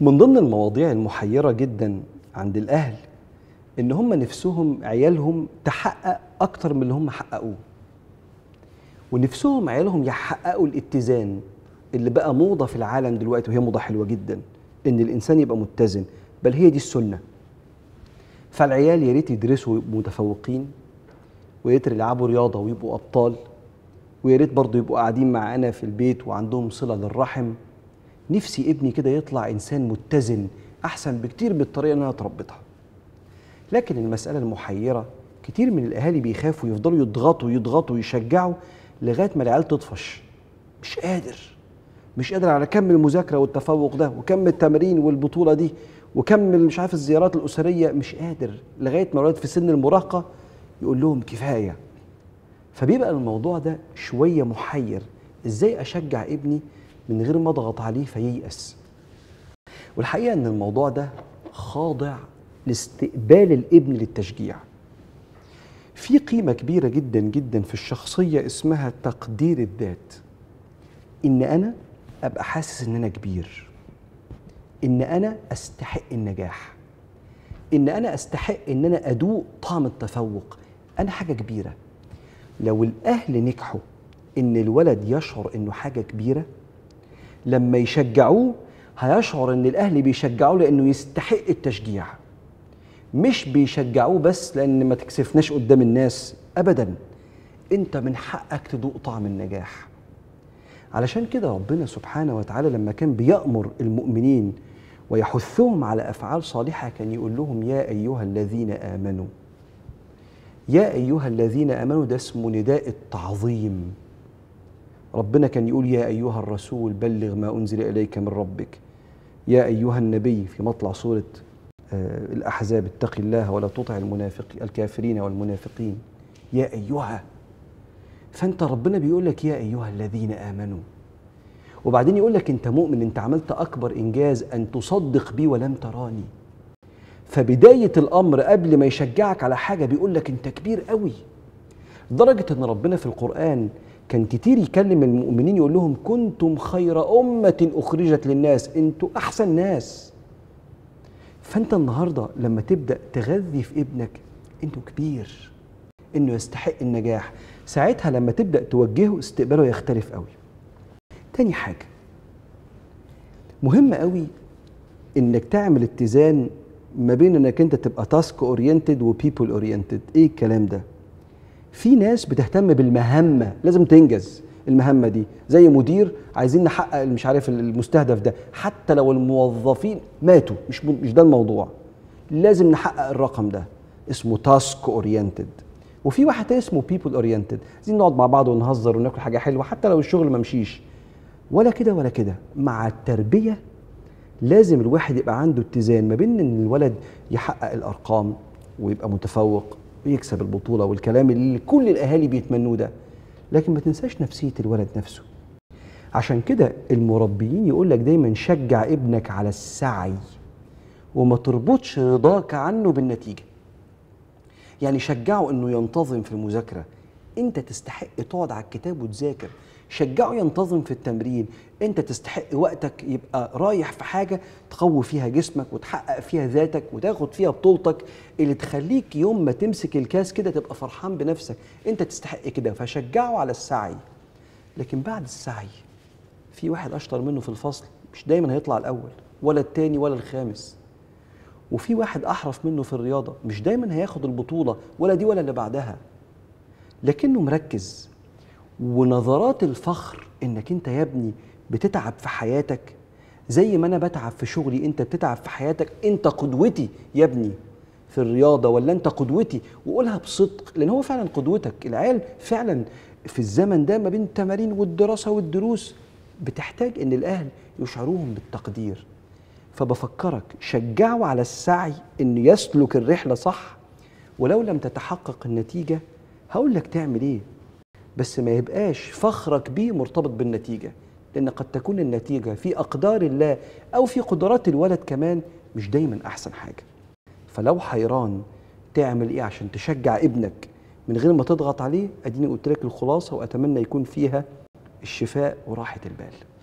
من ضمن المواضيع المحيرة جدا عند الأهل إن هم نفسهم عيالهم تحقق أكتر من اللي هم حققوه ونفسهم عيالهم يحققوا الاتزان اللي بقى موضة في العالم دلوقتي وهي موضة حلوة جدا إن الإنسان يبقى متزن بل هي دي السنة فالعيال يا ريت يدرسوا ويبقوا متفوقين ويا ريت يلعبوا رياضة ويبقوا أبطال ويا ريت برضه يبقوا قاعدين معانا في البيت وعندهم صلة للرحم نفسي ابني كده يطلع انسان متزن احسن بكتير بالطريقه اللي انا اتربيتها لكن المساله المحيره كتير من الاهالي بيخافوا يفضلوا يضغطوا يضغطوا يشجعوا لغايه ما العيال تطفش مش قادر مش قادر على كم المذاكره والتفوق ده وكم التمرين والبطوله دي وكم مش عارف الزيارات الاسريه مش قادر لغايه ما الولد في سن المراهقه يقول لهم كفايه فبيبقى الموضوع ده شويه محير ازاي اشجع ابني من غير ما اضغط عليه فييأس والحقيقة ان الموضوع ده خاضع لاستقبال الابن للتشجيع في قيمة كبيرة جدا جدا في الشخصية اسمها تقدير الذات إن أنا أبقى حاسس إن أنا كبير إن أنا أستحق النجاح إن أنا أستحق إن أنا أدوق طعم التفوق أنا حاجة كبيرة لو الأهل نجحوا إن الولد يشعر إنه حاجة كبيرة لما يشجعوه هيشعر ان الاهلي بيشجعوه لانه يستحق التشجيع مش بيشجعوه بس لان ما تكسفناش قدام الناس ابدا انت من حقك تذوق طعم النجاح علشان كده ربنا سبحانه وتعالى لما كان بيأمر المؤمنين ويحثهم على افعال صالحه كان يقول لهم يا ايها الذين امنوا يا ايها الذين امنوا ده اسمه نداء التعظيم ربنا كان يقول يا أيها الرسول بلغ ما أنزل إليك من ربك يا أيها النبي في مطلع سورة آه، الأحزاب اتق الله ولا تطع المنافق الكافرين والمنافقين يا أيها فأنت ربنا بيقول لك يا أيها الذين آمنوا وبعدين يقول لك أنت مؤمن أنت عملت أكبر إنجاز أن تصدق بي ولم تراني فبداية الأمر قبل ما يشجعك على حاجة بيقول لك أنت كبير قوي لدرجة أن ربنا في القرآن كان كتير يكلم المؤمنين يقول لهم كنتم خير أمة أخرجت للناس أنتوا أحسن ناس فأنت النهاردة لما تبدأ تغذي في ابنك أنتوا كبير أنه يستحق النجاح ساعتها لما تبدأ توجهه استقباله يختلف قوي تاني حاجة مهم قوي انك تعمل اتزان ما بين انك انت تبقى تاسك اورينتد وبيبول اورينتد ايه الكلام ده في ناس بتهتم بالمهمه لازم تنجز المهمه دي زي مدير عايزين نحقق مش عارف المستهدف ده حتى لو الموظفين ماتوا مش مش ده الموضوع لازم نحقق الرقم ده اسمه تاسك اورينتد وفي واحد تاني اسمه بيبل اورينتد عايزين نقعد مع بعض ونهزر وناكل حاجه حلوه حتى لو الشغل ما مشيش ولا كده ولا كده مع التربيه لازم الواحد يبقى عنده اتزان ما بين ان الولد يحقق الارقام ويبقى متفوق ويكسب البطوله والكلام اللي كل الاهالي بيتمنوه ده لكن ما تنساش نفسيه الولد نفسه عشان كده المربيين يقول لك دايما شجع ابنك على السعي وما تربطش رضاك عنه بالنتيجه يعني شجعه انه ينتظم في المذاكره انت تستحق تقعد على الكتاب وتذاكر شجعه ينتظم في التمرين انت تستحق وقتك يبقى رايح في حاجه تقوي فيها جسمك وتحقق فيها ذاتك وتاخد فيها بطولتك اللي تخليك يوم ما تمسك الكاس كده تبقى فرحان بنفسك انت تستحق كده فشجعه على السعي لكن بعد السعي في واحد اشطر منه في الفصل مش دايما هيطلع الاول ولا التاني ولا الخامس وفي واحد احرف منه في الرياضه مش دايما هياخد البطوله ولا دي ولا اللي بعدها لكنه مركز ونظرات الفخر انك انت يا ابني بتتعب في حياتك زي ما انا بتعب في شغلي انت بتتعب في حياتك انت قدوتي يا ابني في الرياضه ولا انت قدوتي وقولها بصدق لان هو فعلا قدوتك العيال فعلا في الزمن ده ما بين التمارين والدراسه والدروس بتحتاج ان الاهل يشعروهم بالتقدير فبفكرك شجعه على السعي انه يسلك الرحله صح ولو لم تتحقق النتيجه هقول لك تعمل ايه بس ما يبقاش فخرك بيه مرتبط بالنتيجة لأن قد تكون النتيجة في أقدار الله أو في قدرات الولد كمان مش دايما أحسن حاجة فلو حيران تعمل إيه عشان تشجع ابنك من غير ما تضغط عليه أديني قلت لك الخلاصة وأتمنى يكون فيها الشفاء وراحة البال